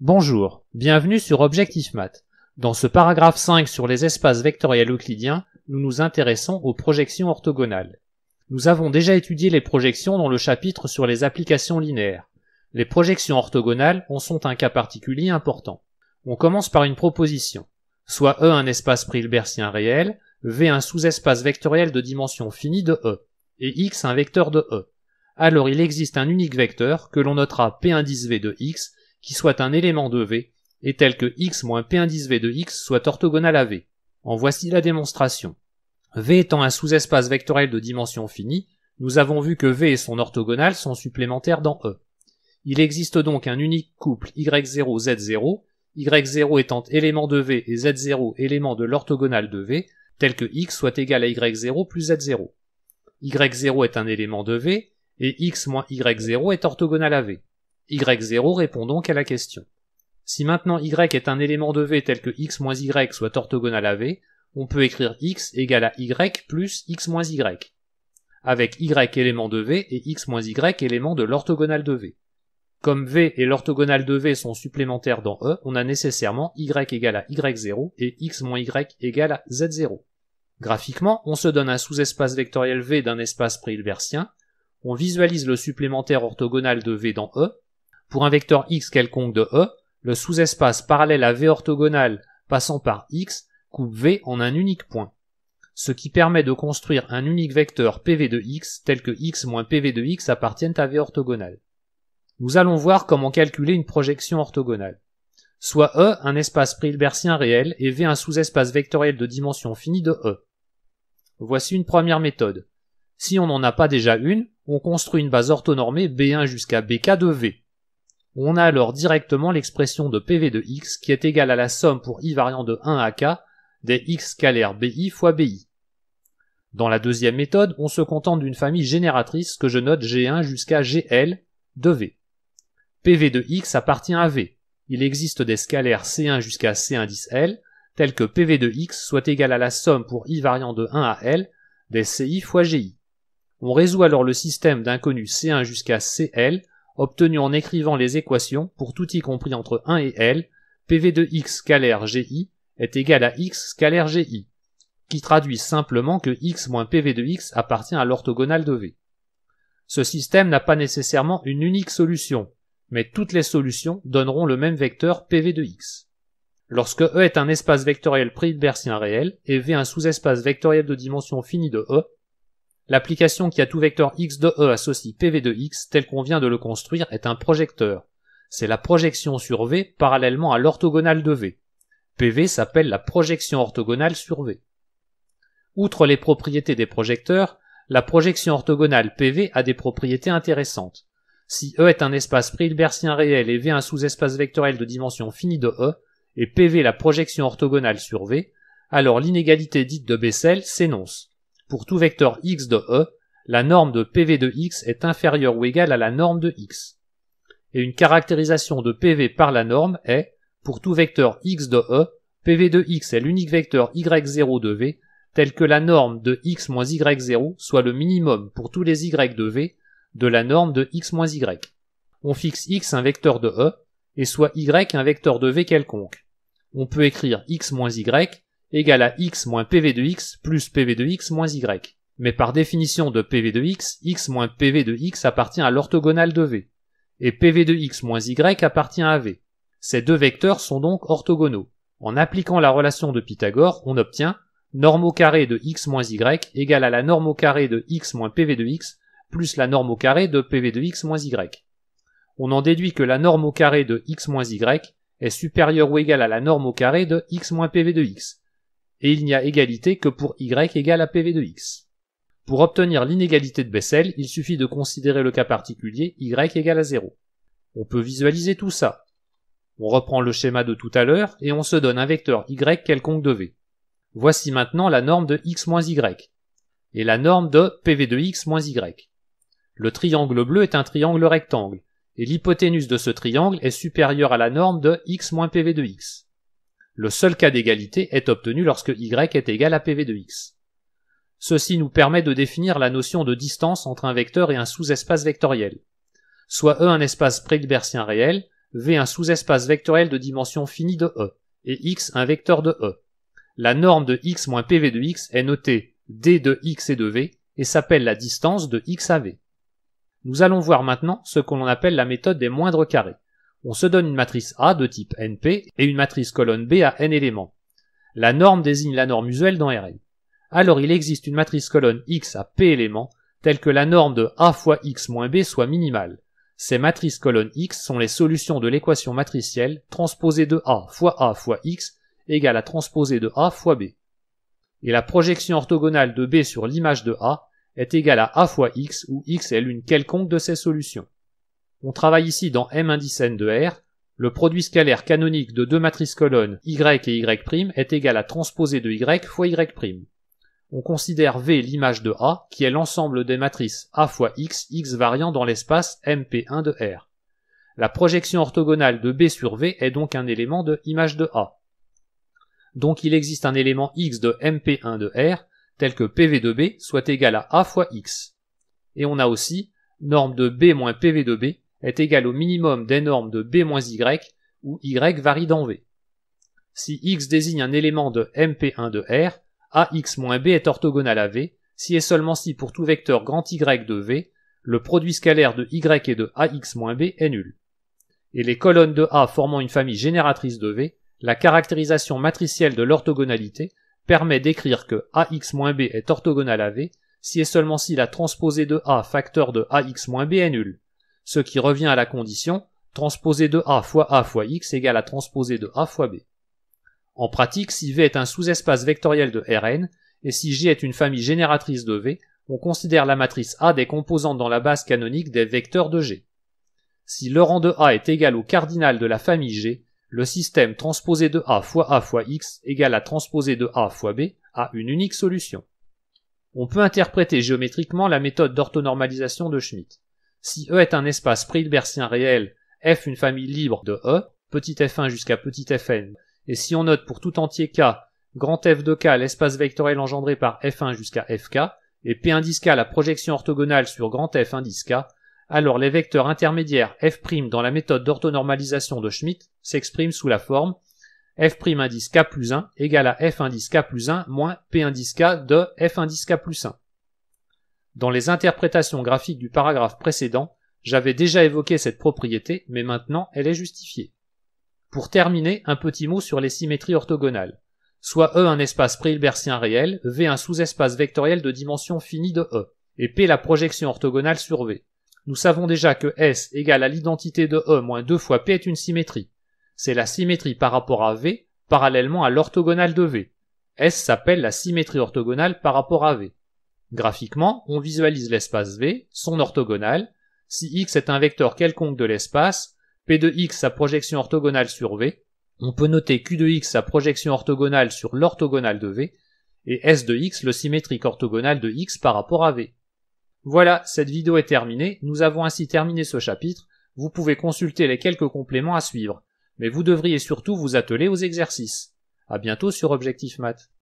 Bonjour, bienvenue sur Objectif Math. Dans ce paragraphe 5 sur les espaces vectoriels euclidiens, nous nous intéressons aux projections orthogonales. Nous avons déjà étudié les projections dans le chapitre sur les applications linéaires. Les projections orthogonales en sont un cas particulier important. On commence par une proposition. Soit E un espace prilbertien réel, V un sous-espace vectoriel de dimension finie de E, et X un vecteur de E. Alors il existe un unique vecteur que l'on notera P indice V de X qui soit un élément de V, et tel que x moins p indice v de x soit orthogonal à v. En voici la démonstration. V étant un sous-espace vectoriel de dimension finie, nous avons vu que V et son orthogonale sont supplémentaires dans E. Il existe donc un unique couple Y0, Z0, Y0 étant élément de V et Z0 élément de l'orthogonale de V, tel que X soit égal à Y0 plus Z0. Y0 est un élément de V, et X moins Y0 est orthogonal à V. Y0 répond donc à la question. Si maintenant y est un élément de V tel que x y soit orthogonal à v, on peut écrire x égale à y plus x moins y, avec y élément de v et x y élément de l'orthogonal de v. Comme v et l'orthogonal de v sont supplémentaires dans E, on a nécessairement y égale à y0 et x y égale à z0. Graphiquement, on se donne un sous-espace vectoriel v d'un espace préhilbertien, on visualise le supplémentaire orthogonal de v dans E, pour un vecteur x quelconque de E, le sous-espace parallèle à V orthogonal passant par x coupe V en un unique point, ce qui permet de construire un unique vecteur PV de x tel que x moins PV de x appartiennent à V orthogonal. Nous allons voir comment calculer une projection orthogonale. Soit E un espace prilbertien réel et V un sous-espace vectoriel de dimension finie de E. Voici une première méthode. Si on n'en a pas déjà une, on construit une base orthonormée B1 jusqu'à BK de V. On a alors directement l'expression de PV de x qui est égale à la somme pour i variant de 1 à k des x scalaires bi fois bi. Dans la deuxième méthode, on se contente d'une famille génératrice que je note G1 jusqu'à GL de V. PV de X appartient à V. Il existe des scalaires C1 jusqu'à C1-L, tels que PV de X soit égal à la somme pour I variant de 1 à L des CI fois GI. On résout alors le système d'inconnu C1 jusqu'à CL obtenu en écrivant les équations pour tout y compris entre 1 et L, PV de x scalaire GI est égal à x scalaire GI, qui traduit simplement que x moins PV de x appartient à l'orthogonale de V. Ce système n'a pas nécessairement une unique solution, mais toutes les solutions donneront le même vecteur PV de x. Lorsque E est un espace vectoriel pré réel et V un sous-espace vectoriel de dimension finie de E, L'application qui a tout vecteur x de E associe PV de x tel qu'on vient de le construire est un projecteur. C'est la projection sur V parallèlement à l'orthogonale de V. PV s'appelle la projection orthogonale sur V. Outre les propriétés des projecteurs, la projection orthogonale PV a des propriétés intéressantes. Si E est un espace préhilbertien réel et V un sous-espace vectoriel de dimension finie de E, et PV la projection orthogonale sur V, alors l'inégalité dite de Bessel s'énonce. Pour tout vecteur x de E, la norme de PV de x est inférieure ou égale à la norme de x. Et une caractérisation de PV par la norme est, pour tout vecteur x de E, PV de x est l'unique vecteur y0 de V, tel que la norme de x moins y0 soit le minimum pour tous les y de V de la norme de x moins y. On fixe x un vecteur de E, et soit y un vecteur de V quelconque. On peut écrire x moins y égale à x moins pv de x plus pv de x moins y. Mais par définition de pv de x, x moins pv de x appartient à l'orthogonale de v, et pv de x moins y appartient à v. Ces deux vecteurs sont donc orthogonaux. En appliquant la relation de Pythagore, on obtient norme au carré de x moins y égale à la norme au carré de x moins pv de x plus la norme au carré de pv de x moins y. On en déduit que la norme au carré de x moins y est supérieure ou égale à la norme au carré de x moins pv de x, et il n'y a égalité que pour y égale à pv de x. Pour obtenir l'inégalité de Bessel, il suffit de considérer le cas particulier y égale à 0. On peut visualiser tout ça. On reprend le schéma de tout à l'heure et on se donne un vecteur y quelconque de v. Voici maintenant la norme de x moins y et la norme de pv de x moins y. Le triangle bleu est un triangle rectangle et l'hypoténuse de ce triangle est supérieure à la norme de x moins pv de x. Le seul cas d'égalité est obtenu lorsque y est égal à pv de x. Ceci nous permet de définir la notion de distance entre un vecteur et un sous-espace vectoriel. Soit E un espace préhilbertien réel, V un sous-espace vectoriel de dimension finie de E, et X un vecteur de E. La norme de X moins PV de X est notée D de X et de V, et s'appelle la distance de X à V. Nous allons voir maintenant ce que l'on appelle la méthode des moindres carrés. On se donne une matrice A de type NP et une matrice colonne B à n éléments. La norme désigne la norme usuelle dans Rn. Alors il existe une matrice colonne X à P éléments telle que la norme de A fois X moins B soit minimale. Ces matrices colonnes X sont les solutions de l'équation matricielle transposée de A fois A fois X égale à transposée de A fois B. Et la projection orthogonale de B sur l'image de A est égale à A fois X où X est l'une quelconque de ces solutions. On travaille ici dans M indice N de R. Le produit scalaire canonique de deux matrices colonnes Y et Y' est égal à transposé de Y fois Y'. On considère V l'image de A, qui est l'ensemble des matrices A fois X, X variant dans l'espace MP1 de R. La projection orthogonale de B sur V est donc un élément de image de A. Donc il existe un élément X de MP1 de R, tel que PV de B soit égal à A fois X. Et on a aussi norme de B moins PV de B est égal au minimum des normes de B Y, où Y varie dans V. Si X désigne un élément de MP1 de R, AX-B est orthogonal à V, si et seulement si pour tout vecteur grand Y de V, le produit scalaire de Y et de AX-B est nul. Et les colonnes de A formant une famille génératrice de V, la caractérisation matricielle de l'orthogonalité permet d'écrire que AX-B est orthogonal à V si et seulement si la transposée de A facteur de AX-B est nulle ce qui revient à la condition transposé de A fois A fois X égale à transposé de A fois B. En pratique, si V est un sous-espace vectoriel de Rn, et si G est une famille génératrice de V, on considère la matrice A des composantes dans la base canonique des vecteurs de G. Si le rang de A est égal au cardinal de la famille G, le système transposé de A fois A fois X égale à transposé de A fois B a une unique solution. On peut interpréter géométriquement la méthode d'orthonormalisation de Schmitt. Si E est un espace Hilbertien réel, F une famille libre de E, petit f1 jusqu'à petit fn, et si on note pour tout entier K, grand F de K l'espace vectoriel engendré par F1 jusqu'à FK, et P indice K la projection orthogonale sur grand F indice K, alors les vecteurs intermédiaires F' dans la méthode d'orthonormalisation de Schmitt s'expriment sous la forme F' indice K plus 1 égale à F indice K plus 1 moins P indice K de F indice K plus 1. Dans les interprétations graphiques du paragraphe précédent, j'avais déjà évoqué cette propriété, mais maintenant elle est justifiée. Pour terminer, un petit mot sur les symétries orthogonales. Soit E un espace préhilbertien réel, V un sous-espace vectoriel de dimension finie de E, et P la projection orthogonale sur V. Nous savons déjà que S égale à l'identité de E moins deux fois P est une symétrie. C'est la symétrie par rapport à V, parallèlement à l'orthogonale de V. S s'appelle la symétrie orthogonale par rapport à V. Graphiquement, on visualise l'espace V, son orthogonale. Si X est un vecteur quelconque de l'espace, P de X sa projection orthogonale sur V. On peut noter Q de X sa projection orthogonale sur l'orthogonale de V, et S de X le symétrique orthogonal de X par rapport à V. Voilà, cette vidéo est terminée, nous avons ainsi terminé ce chapitre, vous pouvez consulter les quelques compléments à suivre, mais vous devriez surtout vous atteler aux exercices. À bientôt sur Objectif Math.